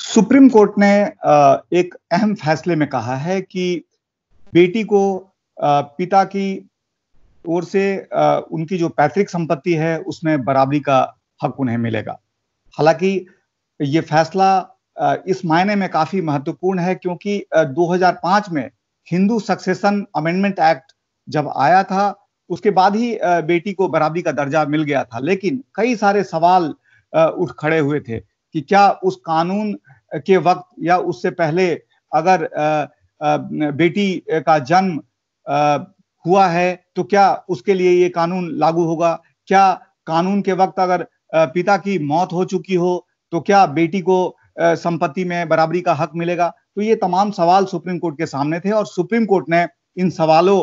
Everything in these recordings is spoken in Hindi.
सुप्रीम कोर्ट ने एक अहम फैसले में कहा है कि बेटी को पिता की ओर से उनकी जो पैतृक संपत्ति है उसमें बराबरी का हक उन्हें मिलेगा हालांकि ये फैसला इस मायने में काफी महत्वपूर्ण है क्योंकि 2005 में हिंदू सक्सेशन अमेंडमेंट एक्ट जब आया था उसके बाद ही बेटी को बराबरी का दर्जा मिल गया था लेकिन कई सारे सवाल उठ खड़े हुए थे कि क्या उस कानून के वक्त या उससे पहले अगर बेटी का जन्म हुआ है तो क्या उसके लिए ये कानून लागू होगा क्या कानून के वक्त अगर पिता की मौत हो चुकी हो तो क्या बेटी को संपत्ति में बराबरी का हक मिलेगा तो ये तमाम सवाल सुप्रीम कोर्ट के सामने थे और सुप्रीम कोर्ट ने इन सवालों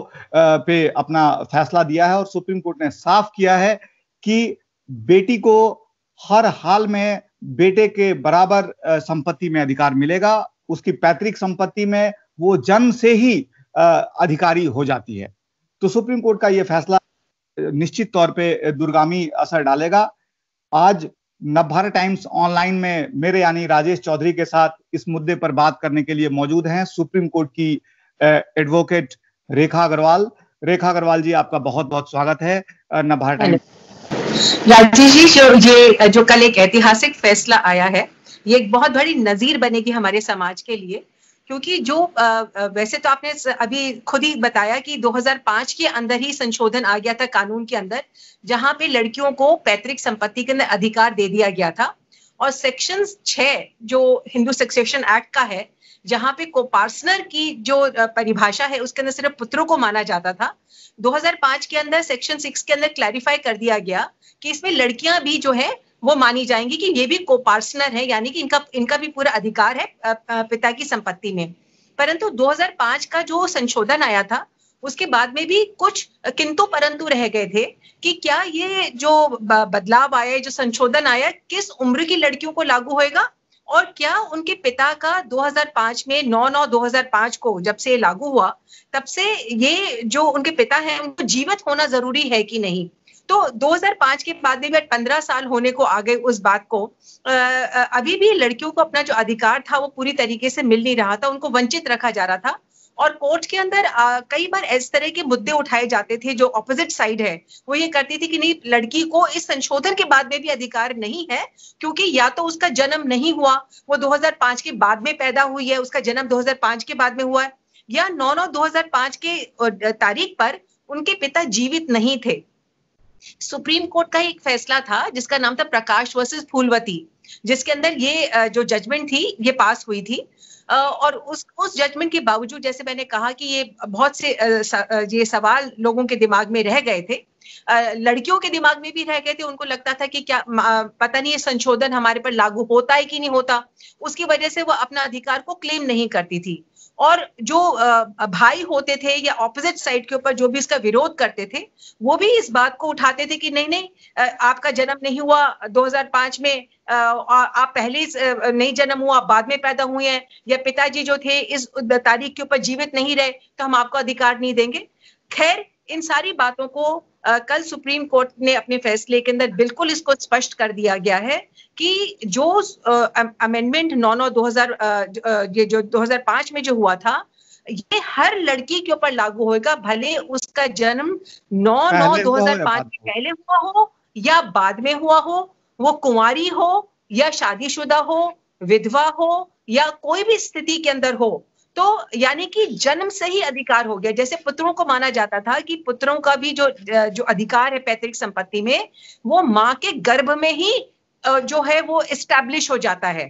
पे अपना फैसला दिया है और सुप्रीम कोर्ट ने साफ किया है कि बेटी को हर हाल में बेटे के बराबर संपत्ति में अधिकार मिलेगा उसकी पैतृक संपत्ति में वो जन्म से ही अधिकारी हो जाती है तो सुप्रीम कोर्ट का ये फैसला निश्चित तौर पे दुर्गामी असर डालेगा आज नवभारत टाइम्स ऑनलाइन में मेरे यानी राजेश चौधरी के साथ इस मुद्दे पर बात करने के लिए मौजूद हैं सुप्रीम कोर्ट की एडवोकेट रेखा अग्रवाल रेखा अग्रवाल जी आपका बहुत बहुत स्वागत है नवभारत टाइम्स राजेश जी ये जो कल एक ऐतिहासिक फैसला आया है ये एक बहुत बड़ी नजीर बनेगी हमारे समाज के लिए क्योंकि जो वैसे तो आपने अभी खुद ही बताया कि 2005 के अंदर ही संशोधन आ गया था कानून के अंदर जहां पे लड़कियों को पैतृक संपत्ति के अंदर अधिकार दे दिया गया था और सेक्शन छह जो हिंदू सक्सेशन एक्ट का है जहां पे कोपार्सनर की जो परिभाषा है उसके अंदर सिर्फ पुत्रों को माना जाता था 2005 के अंदर सेक्शन सिक्स के अंदर क्लैरिफाई कर दिया गया कि इसमें लड़कियां भी जो है वो मानी जाएंगी कि ये भी कोपार्सनर है यानी कि इनका इनका भी पूरा अधिकार है पिता की संपत्ति में परंतु 2005 का जो संशोधन आया था उसके बाद में भी कुछ किंतु परंतु रह गए थे कि क्या ये जो बदलाव आया जो संशोधन आया किस उम्र की लड़कियों को लागू होएगा और क्या उनके पिता का 2005 में 9 9 2005 को जब से लागू हुआ तब से ये जो उनके पिता है उनको जीवित होना जरूरी है कि नहीं तो 2005 के बाद भी पंद्रह साल होने को आ गए उस बात को अभी भी लड़कियों को अपना जो अधिकार था वो पूरी तरीके से मिल नहीं रहा था उनको वंचित रखा जा रहा था और कोर्ट के अंदर आ, कई बार इस तरह के मुद्दे उठाए जाते थे जो ऑपोजिट साइड है वो ये करती थी कि नहीं लड़की को इस संशोधन के बाद में भी अधिकार नहीं है क्योंकि या तो उसका जन्म नहीं हुआ वो 2005 के बाद में पैदा हुई है उसका जन्म 2005 के बाद में हुआ है या नौ नौ दो के तारीख पर उनके पिता जीवित नहीं थे सुप्रीम कोर्ट का एक फैसला था जिसका नाम था प्रकाश वर्सेस फूलवती जिसके अंदर ये जो जजमेंट थी ये पास हुई थी और उस उस जजमेंट के बावजूद जैसे मैंने कहा कि ये बहुत से ये सवाल लोगों के दिमाग में रह गए थे लड़कियों के दिमाग में भी रह गए थे उनको लगता था कि क्या पता नहीं ये संशोधन हमारे पर लागू होता है कि नहीं होता उसकी वजह से वो अपना अधिकार को क्लेम नहीं करती थी और जो भाई होते थे या ऑपोजिट साइड के ऊपर जो भी इसका विरोध करते थे वो भी इस बात को उठाते थे कि नहीं नहीं आपका जन्म नहीं हुआ 2005 में आप पहले नहीं जन्म हुआ आप बाद में पैदा हुए हैं या पिताजी जो थे इस तारीख के ऊपर जीवित नहीं रहे तो हम आपको अधिकार नहीं देंगे खैर इन सारी बातों को आ, कल सुप्रीम कोर्ट ने अपने फैसले के अंदर बिल्कुल इसको स्पष्ट कर दिया गया है कि जो अमेंडमेंट नौ नौ दो हजार जो 2005 में जो हुआ था ये हर लड़की के ऊपर लागू होगा भले उसका जन्म नौ नौ दो हजार पांच में पहले हुआ हो या बाद में हुआ हो वो कुंवारी हो या शादीशुदा हो विधवा हो या कोई भी स्थिति के अंदर हो तो यानी कि जन्म से ही अधिकार हो गया जैसे पुत्रों को माना जाता था कि पुत्रों का भी जो जो अधिकार है पैतृक संपत्ति में वो माँ के गर्भ में ही जो है वो स्टैब्लिश हो जाता है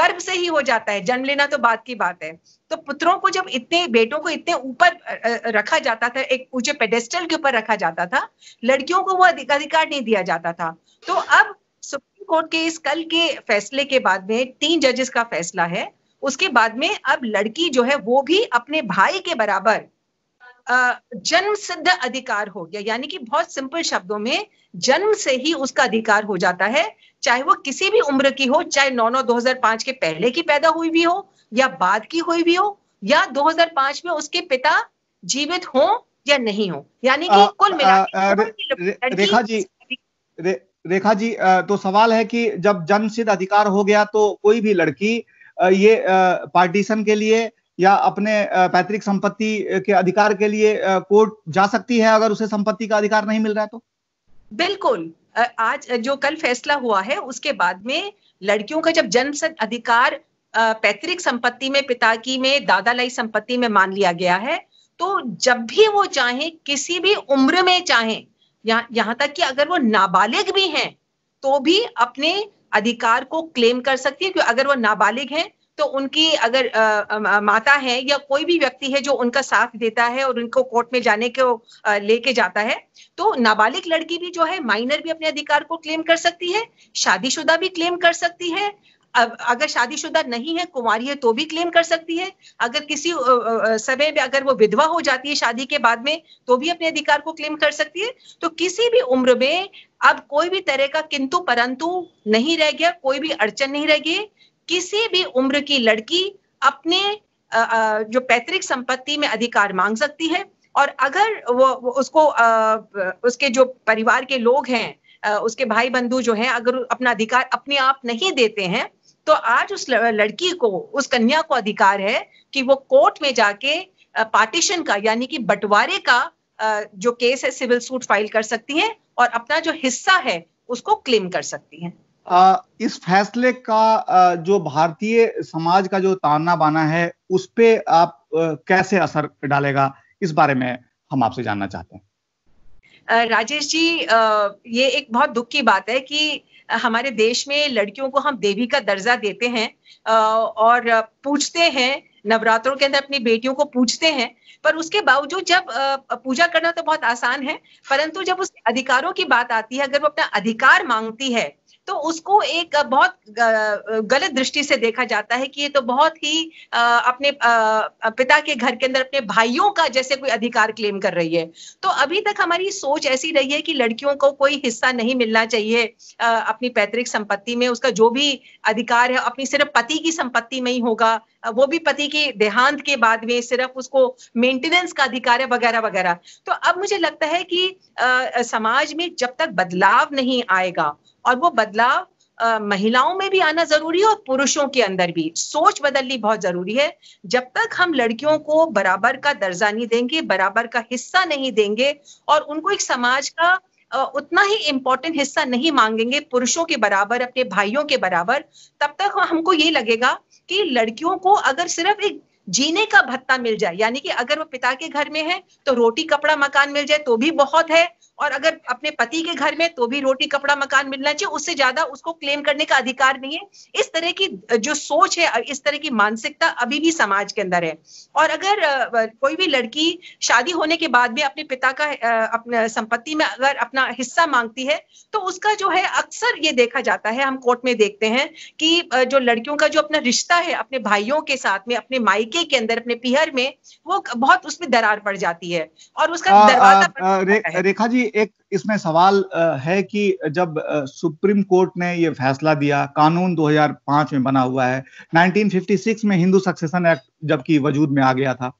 गर्भ से ही हो जाता है जन्म लेना तो बात की बात है तो पुत्रों को जब इतने बेटों को इतने ऊपर रखा जाता था एक ऊंचे पेडेस्टल के ऊपर रखा जाता था लड़कियों को वो अधिकार नहीं दिया जाता था तो अब सुप्रीम कोर्ट के इस कल के फैसले के बाद में तीन जजेस का फैसला है उसके बाद में अब लड़की जो है वो भी अपने भाई के बराबर जन्म सिद्ध अधिकार हो गया यानी कि बहुत सिंपल शब्दों में जन्म से ही उसका अधिकार हो जाता है चाहे वो किसी भी उम्र की हो चाहे नौ नौ दो के पहले की पैदा हुई भी हो या बाद की हुई भी हो या 2005 में उसके पिता जीवित हो या नहीं हो यानी कि कुल रेखा जी रे, रेखा जी तो सवाल है कि जब जन्म सिद्ध अधिकार हो गया तो कोई भी लड़की ये पार्टीशन के लिए या अपने पैतृक संपत्ति के अधिकार के लिए कोर्ट जा सकती है अगर उसे संपत्ति का अधिकार नहीं मिल रहा है तो बिल्कुल आज जो कल फैसला हुआ है उसके बाद में लड़कियों का जब जन्म अधिकार पैतृक संपत्ति में पिता की में दादालाई संपत्ति में मान लिया गया है तो जब भी वो चाहे किसी भी उम्र में चाहे यहाँ तक कि अगर वो नाबालिग भी हैं तो भी अपने अधिकार को क्लेम कर सकती है क्योंकि अगर वो नाबालिग हैं तो उनकी अगर आ, आ, माता है या कोई भी व्यक्ति है जो उनका साथ देता है और उनको कोर्ट में जाने को लेके जाता है तो नाबालिग लड़की भी जो है माइनर भी अपने अधिकार को क्लेम कर सकती है शादीशुदा भी क्लेम कर सकती है अगर शादीशुदा नहीं है कुमारी है तो भी क्लेम कर सकती है अगर किसी समय में अगर वो विधवा हो जाती है शादी के बाद में तो भी अपने अधिकार को क्लेम कर सकती है तो किसी भी उम्र में अब कोई भी तरह का किंतु परंतु नहीं रह गया कोई भी अड़चन नहीं रह गई किसी भी उम्र की लड़की अपने जो पैतृक संपत्ति में अधिकार मांग सकती है और अगर वो उसको उसके जो परिवार के लोग हैं उसके भाई बंधु जो हैं अगर अपना अधिकार अपने आप नहीं देते हैं तो आज उस लड़की को उस कन्या को अधिकार है कि वो कोर्ट में जाके पार्टीशन का यानी कि बंटवारे का जो केस है सिविल सूट फाइल कर सकती है और अपना जो हिस्सा है उसको क्लेम कर सकती है इस फैसले का जो भारतीय समाज का जो ताना बाना है उस पे आप कैसे असर डालेगा इस बारे में हम आपसे जानना चाहते हैं राजेश जी ये एक बहुत दुख की बात है कि हमारे देश में लड़कियों को हम देवी का दर्जा देते हैं और पूछते हैं नवरात्रों के अंदर अपनी बेटियों को पूछते हैं पर उसके बावजूद जब पूजा करना तो बहुत आसान है परंतु जब उसके अधिकारों की बात आती है अगर वो अपना अधिकार मांगती है तो उसको एक बहुत गलत दृष्टि से देखा जाता है कि ये तो बहुत ही अपने पिता के घर के अंदर अपने भाइयों का जैसे कोई अधिकार क्लेम कर रही है तो अभी तक हमारी सोच ऐसी रही है कि लड़कियों को कोई हिस्सा नहीं मिलना चाहिए अपनी पैतृक संपत्ति में उसका जो भी अधिकार है अपनी सिर्फ पति की संपत्ति में ही होगा वो भी पति के देहांत के बाद में सिर्फ उसको मेंटेनेंस का अधिकार है वगैरह वगैरह तो अब मुझे लगता है कि आ, समाज में जब तक बदलाव नहीं आएगा और वो बदलाव महिलाओं में भी आना जरूरी है और पुरुषों के अंदर भी सोच बदलनी बहुत जरूरी है जब तक हम लड़कियों को बराबर का दर्जा नहीं देंगे बराबर का हिस्सा नहीं देंगे और उनको एक समाज का उतना ही इम्पोर्टेंट हिस्सा नहीं मांगेंगे पुरुषों के बराबर अपने भाइयों के बराबर तब तक हमको ये लगेगा कि लड़कियों को अगर सिर्फ एक जीने का भत्ता मिल जाए यानी कि अगर वो पिता के घर में है तो रोटी कपड़ा मकान मिल जाए तो भी बहुत है और अगर अपने पति के घर में तो भी रोटी कपड़ा मकान मिलना चाहिए उससे ज्यादा उसको क्लेम करने का अधिकार नहीं है इस तरह की जो सोच है इस तरह की मानसिकता अभी भी समाज के अंदर है और अगर कोई भी लड़की शादी होने के बाद भी अपने पिता का अपने संपत्ति में अगर अपना हिस्सा मांगती है तो उसका जो है अक्सर ये देखा जाता है हम कोर्ट में देखते हैं कि जो लड़कियों का जो अपना रिश्ता है अपने भाइयों के साथ में अपने मायके के अंदर अपने पिहर में वो बहुत उसमें दरार पड़ जाती है और उसका दरवाजा रेखा जी एक इसमें सवाल है कि जब सुप्रीम कोर्ट ने ये फैसला दिया कानून 2005 में बना हुआ है 1956 में हिंदू सक्सेशन एक्ट जबकि वजूद में आ गया था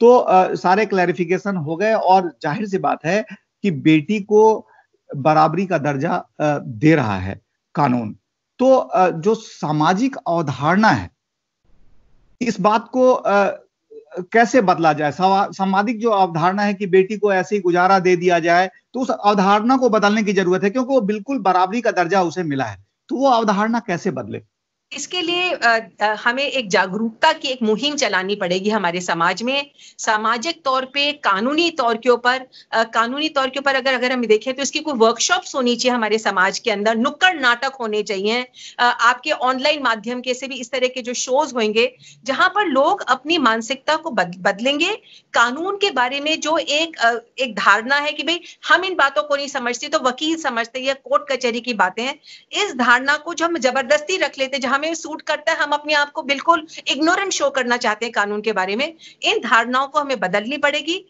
तो सारे क्लैरिफिकेशन हो गए और जाहिर सी बात है कि बेटी को बराबरी का दर्जा दे रहा है कानून तो जो सामाजिक अवधारणा है इस बात को कैसे बदला जाए सामाजिक जो अवधारणा है कि बेटी को ऐसे ही गुजारा दे दिया जाए तो उस अवधारणा को बदलने की जरूरत है क्योंकि वो बिल्कुल बराबरी का दर्जा उसे मिला है तो वो अवधारणा कैसे बदले इसके लिए हमें एक जागरूकता की एक मुहिम चलानी पड़ेगी हमारे समाज में सामाजिक तौर पे कानूनी तौर के ऊपर कानूनी तौर के ऊपर अगर अगर हम देखें तो इसकी कोई वर्कशॉप्स होनी चाहिए हमारे समाज के अंदर नुक्कड़ नाटक होने चाहिए आपके ऑनलाइन माध्यम के से भी इस तरह के जो शोज होंगे जहां पर लोग अपनी मानसिकता को बदलेंगे कानून के बारे में जो एक एक धारणा है कि भाई हम इन बातों को नहीं समझते तो वकील समझते या कोर्ट कचहरी की बातें इस धारणा को जो हम जबरदस्ती रख लेते जहां हमें सूट करता है हम अपने आप को बिल्कुल इग्नोरेंट शो करना चाहते हैं कानून के बारे में इन धारणाओं को हमें बदलनी पड़ेगी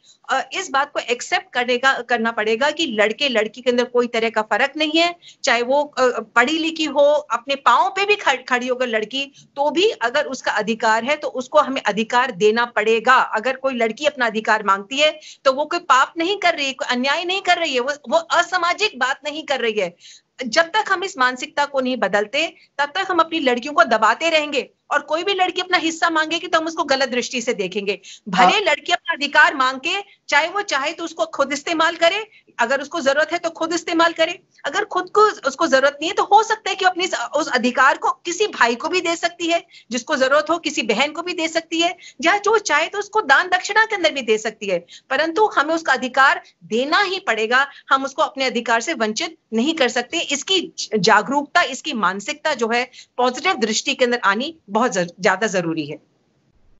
इस बात को एक्सेप्ट करने का करना पड़ेगा कि लड़के लड़की के अंदर कोई तरह का फर्क नहीं है चाहे वो पढ़ी लिखी हो अपने पाओं पे भी खड़, खड़ी होकर लड़की तो भी अगर उसका अधिकार है तो उसको हमें अधिकार देना पड़ेगा अगर कोई लड़की अपना अधिकार मांगती है तो वो कोई पाप नहीं कर रही है कोई अन्याय नहीं कर रही है वो वो असामाजिक बात नहीं कर रही है जब तक हम इस मानसिकता को नहीं बदलते तब तक हम अपनी लड़कियों को दबाते रहेंगे और कोई भी लड़की अपना हिस्सा मांगेगी तो हम उसको गलत दृष्टि से देखेंगे भले हाँ। लड़की अपना अधिकार मांग के चाहे वो चाहे तो उसको खुद इस्तेमाल करे अगर उसको जरूरत है तो खुद इस्तेमाल करे अगर खुद को उसको जरूरत नहीं है तो हो सकता है कि अपनी उस अधिकार को किसी भाई को भी दे सकती है जिसको जरूरत हो किसी बहन को भी दे सकती है या जो चाहे तो उसको दान दक्षिणा के अंदर भी दे सकती है परंतु हमें उसका अधिकार देना ही पड़ेगा हम उसको अपने अधिकार से वंचित नहीं कर सकते इसकी जागरूकता इसकी मानसिकता जो है पॉजिटिव दृष्टि के अंदर आनी बहुत बहुत ज्यादा जरूरी है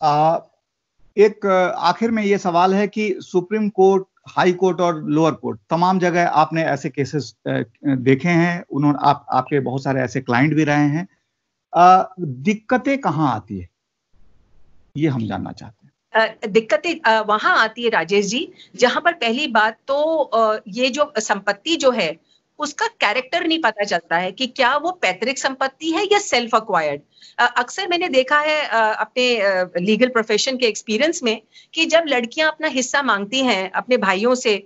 आ, एक आखिर में ये सवाल है कि सुप्रीम कोर्ट हाई कोर्ट और लोअर कोर्ट तमाम जगह आपने ऐसे केसेस देखे हैं उन्होंने आप आपके बहुत सारे ऐसे क्लाइंट भी रहे हैं दिक्कतें कहाँ आती है ये हम जानना चाहते हैं दिक्कतें वहां आती है राजेश जी जहां पर पहली बात तो ये जो संपत्ति जो है उसका कैरेक्टर नहीं पता चलता है कि क्या वो पैतृक संपत्ति है या सेल्फ अक्वायर्ड अक्सर मैंने देखा है अपने लीगल प्रोफेशन के एक्सपीरियंस में कि जब लड़कियां अपना हिस्सा मांगती हैं अपने भाइयों से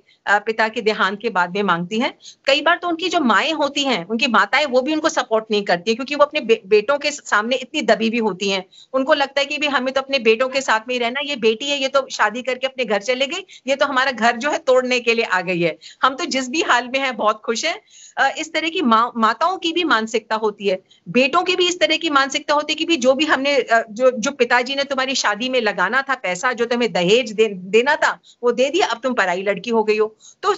पिता के देहांत के बाद में मांगती हैं कई बार तो उनकी जो माए होती हैं उनकी माताएं वो भी उनको सपोर्ट नहीं करती है क्योंकि वो अपने बे, बेटों के सामने इतनी दबी भी होती हैं उनको लगता है कि भी हमें तो अपने बेटों के साथ में ही रहना ये बेटी है ये तो शादी करके अपने घर चले गई ये तो हमारा घर जो है तोड़ने के लिए आ गई है हम तो जिस भी हाल में है बहुत खुश है इस तरह की मा, माताओं की भी मानसिकता होती है बेटों की भी इस तरह की मानसिकता होती है कि भी जो भी हमने जो जो पिताजी ने तुम्हारी शादी में लगाना था पैसा जो तुम्हें दहेज दे, देना था वो दे दिया अब तुम पराई लड़की हो गई हो तो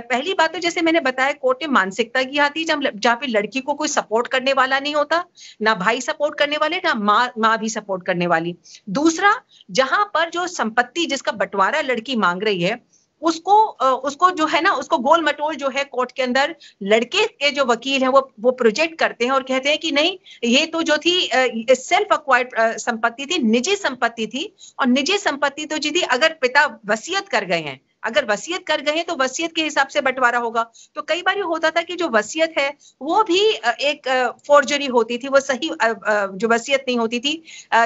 पहली बात तो जैसे मैंने बताया कोर्ट में मानसिकता की आती है जहाँ पे लड़की को कोई सपोर्ट करने वाला नहीं होता ना भाई सपोर्ट करने वाले ना माँ माँ भी सपोर्ट करने वाली दूसरा जहां पर जो संपत्ति जिसका बंटवारा लड़की मांग रही है उसको उसको जो है ना उसको गोल मटोल जो है कोर्ट के अंदर लड़के के जो वकील हैं वो वो प्रोजेक्ट करते हैं और कहते हैं कि नहीं ये तो जो थी सेल्फ अक्वायर्ड संपत्ति थी निजी संपत्ति थी और निजी संपत्ति तो जी थी अगर पिता वसीयत कर गए हैं अगर वसीयत कर गए तो वसीयत के हिसाब से बंटवारा होगा तो कई बार ये होता था कि जो वसीयत है वो भी एक फोर्जरी होती थी वो सही जो वसीयत नहीं होती थी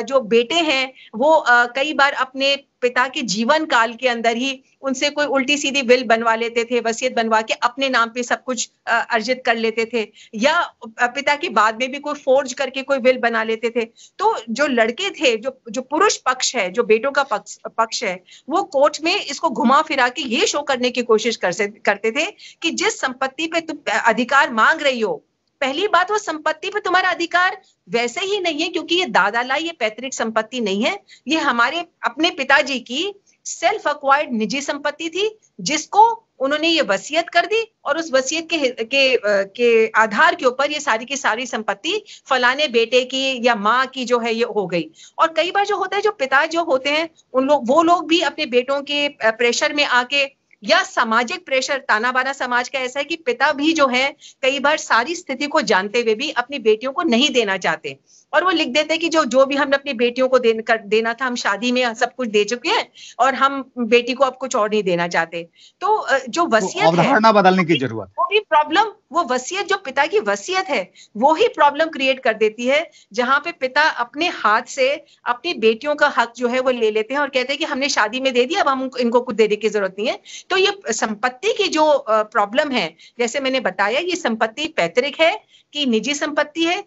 जो बेटे हैं वो कई बार अपने पिता के जीवन काल के अंदर ही उनसे कोई उल्टी सीधी विल बनवा लेते थे वसीयत बनवा के अपने नाम पे सब कुछ अर्जित कर लेते थे या पिता के बाद में भी कोई फोर्ज करके कोई विल बना लेते थे तो जो लड़के थे जो जो पुरुष पक्ष है जो बेटों का पक्ष पक्ष है वो कोर्ट में इसको घुमा फिरा के ये शो करने की कोशिश कर करते थे कि जिस संपत्ति पे तुम अधिकार मांग रही हो पहली बात वो संपत्ति पे तुम्हारा अधिकार वैसे ही नहीं है क्योंकि ये दादालाई ये पैतृक संपत्ति नहीं है ये हमारे अपने पिताजी की सेल्फ अक्वायर्ड निजी संपत्ति थी जिसको उन्होंने ये वसीयत कर दी और उस वसीयत के के के आधार के ऊपर ये सारी की सारी संपत्ति फलाने बेटे की या माँ की जो है ये हो गई और कई बार जो होता है जो पिता जो होते हैं उन लोग वो लोग भी अपने बेटों के प्रेशर में आके या सामाजिक प्रेशर ताना बाना समाज का ऐसा है कि पिता भी जो है कई बार सारी स्थिति को जानते हुए भी अपनी बेटियों को नहीं देना चाहते और वो लिख देते हैं कि जो जो भी हमने अपनी बेटियों को देन, कर, देना था हम शादी में सब कुछ दे चुके हैं और हम बेटी को अब कुछ और नहीं देना चाहते तो जो वसीयत है बदलने की जरूरत वो भी प्रॉब्लम वो वसीयत जो पिता की वसीयत है वो ही प्रॉब्लम क्रिएट कर देती है जहाँ पे पिता अपने हाथ से अपनी बेटियों का हक जो है वो ले लेते हैं और कहते हैं कि हमने शादी में दे दिया अब हम इनको कुछ देने की जरूरत नहीं है तो ये संपत्ति की जो प्रॉब्लम है जैसे मैंने बताया ये संपत्ति पैतृक है कि निजी संपत्ति है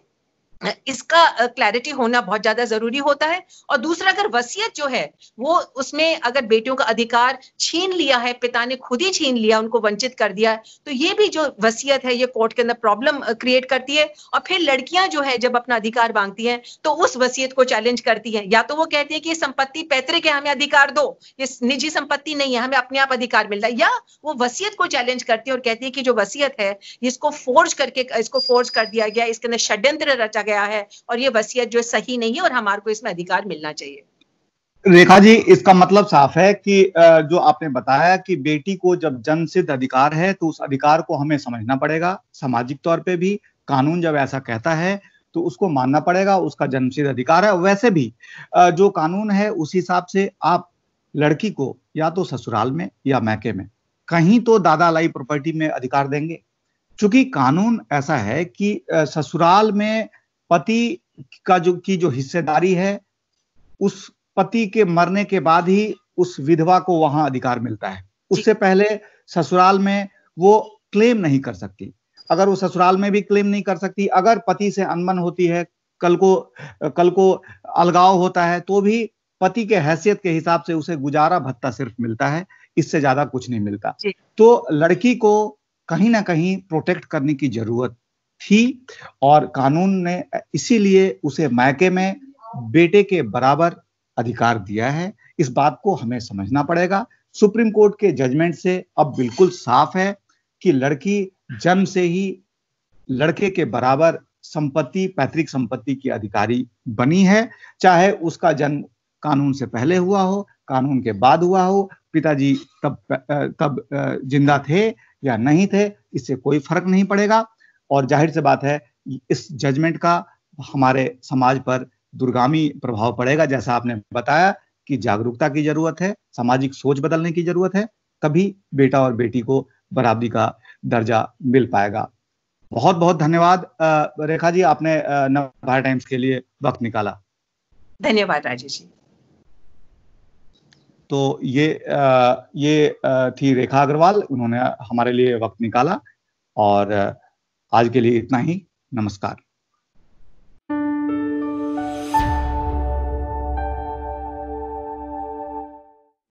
इसका क्लैरिटी होना बहुत ज्यादा जरूरी होता है और दूसरा अगर वसीयत जो है वो उसमें अगर बेटियों का अधिकार छीन लिया है पिता ने खुद ही छीन लिया उनको वंचित कर दिया तो ये भी जो वसीयत है ये कोर्ट के अंदर प्रॉब्लम क्रिएट करती है और फिर लड़कियां जो है जब अपना अधिकार मांगती हैं तो उस वसीयत को चैलेंज करती है या तो वो कहती है कि ये संपत्ति पैतरे के हमें अधिकार दो ये निजी संपत्ति नहीं है हमें अपने आप अधिकार मिलता है या वो वसीयत को चैलेंज करती है और कहती है कि जो वसीयत है इसको फोर्ज करके इसको फोर्ज कर दिया गया इसके अंदर षड्यंत्र रचा गया गया है और ये वसीयत जो सही नहीं है और हमारे को इसमें अधिकार मिलना चाहिए रेखा जी इसका मतलब साफ है कि जो आपने बताया कि बेटी को जब जन सिद्ध अधिकार है तो उस अधिकार को हमें समझना पड़ेगा सामाजिक तौर पे भी कानून जब ऐसा कहता है तो उसको मानना पड़ेगा उसका सिद्ध अधिकार है वैसे भी जो कानून है उस हिसाब से आप लड़की को या तो ससुराल में या मैके में कहीं तो दादा लाई प्रॉपर्टी में अधिकार देंगे क्योंकि कानून ऐसा है कि ससुराल में पति का जो की जो हिस्सेदारी है उस पति के मरने के बाद ही उस विधवा को वहां अधिकार मिलता है उससे पहले ससुराल में वो क्लेम नहीं कर सकती अगर वो ससुराल में भी क्लेम नहीं कर सकती अगर पति से अनबन होती है कल को कल को अलगाव होता है तो भी पति के हैसियत के हिसाब से उसे गुजारा भत्ता सिर्फ मिलता है इससे ज्यादा कुछ नहीं मिलता तो लड़की को कहीं ना कहीं प्रोटेक्ट करने की जरूरत थी और कानून ने इसीलिए उसे मायके में बेटे के बराबर अधिकार दिया है इस बात को हमें समझना पड़ेगा सुप्रीम कोर्ट के जजमेंट से अब बिल्कुल साफ है कि लड़की जन्म से ही लड़के के बराबर संपत्ति पैतृक संपत्ति की अधिकारी बनी है चाहे उसका जन्म कानून से पहले हुआ हो कानून के बाद हुआ हो पिताजी तब तब जिंदा थे या नहीं थे इससे कोई फर्क नहीं पड़ेगा और जाहिर सी बात है इस जजमेंट का हमारे समाज पर दुर्गामी प्रभाव पड़ेगा जैसा आपने बताया कि जागरूकता की जरूरत है सामाजिक सोच बदलने की जरूरत है कभी बेटा और बेटी को बराबरी का दर्जा मिल पाएगा बहुत बहुत धन्यवाद रेखा जी आपने नवभार टाइम्स के लिए वक्त निकाला धन्यवाद राजेश जी तो ये ये थी रेखा अग्रवाल उन्होंने हमारे लिए वक्त निकाला और आज के लिए इतना ही नमस्कार